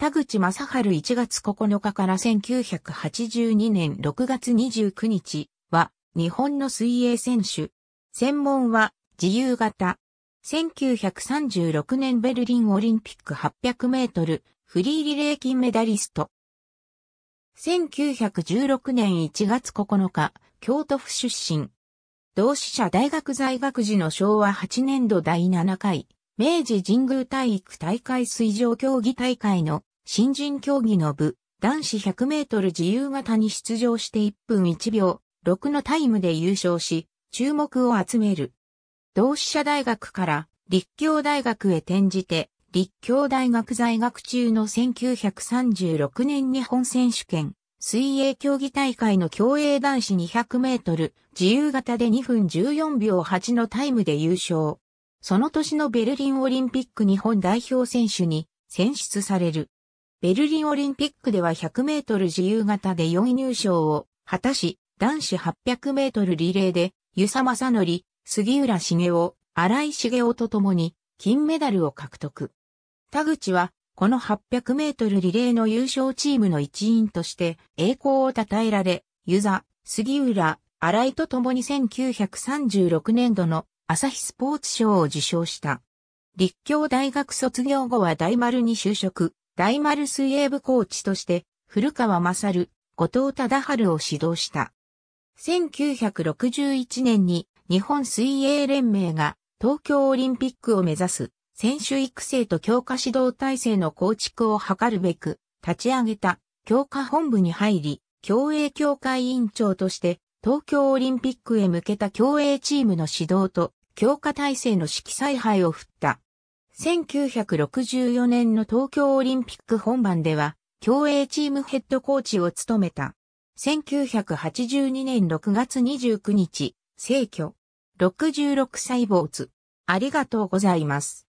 田口正春1月9日から1982年6月29日は日本の水泳選手。専門は自由形。1936年ベルリンオリンピック800メートルフリーリレー金メダリスト。1916年1月9日、京都府出身。同志社大学在学時の昭和8年度第7回、明治神宮体育大会水上競技大会の新人競技の部、男子100メートル自由形に出場して1分1秒6のタイムで優勝し、注目を集める。同志社大学から立教大学へ転じて、立教大学在学中の1936年日本選手権、水泳競技大会の競泳男子200メートル、自由形で2分14秒8のタイムで優勝。その年のベルリンオリンピック日本代表選手に選出される。ベルリンオリンピックでは100メートル自由形で4位入賞を果たし、男子800メートルリレーで、湯佐正則、杉浦茂雄、荒井茂雄と共に金メダルを獲得。田口は、この800メートルリレーの優勝チームの一員として栄光を称えられ、湯佐、杉浦、荒井と共に1936年度の朝日スポーツ賞を受賞した。立教大学卒業後は大丸に就職。大丸水泳部コーチとして、古川勝、後藤忠治を指導した。1961年に日本水泳連盟が東京オリンピックを目指す選手育成と強化指導体制の構築を図るべく立ち上げた強化本部に入り、競泳協会委員長として東京オリンピックへ向けた競泳チームの指導と強化体制の指揮采配を振った。1964年の東京オリンピック本番では、競泳チームヘッドコーチを務めた。1982年6月29日、逝去。66歳坊主。ありがとうございます。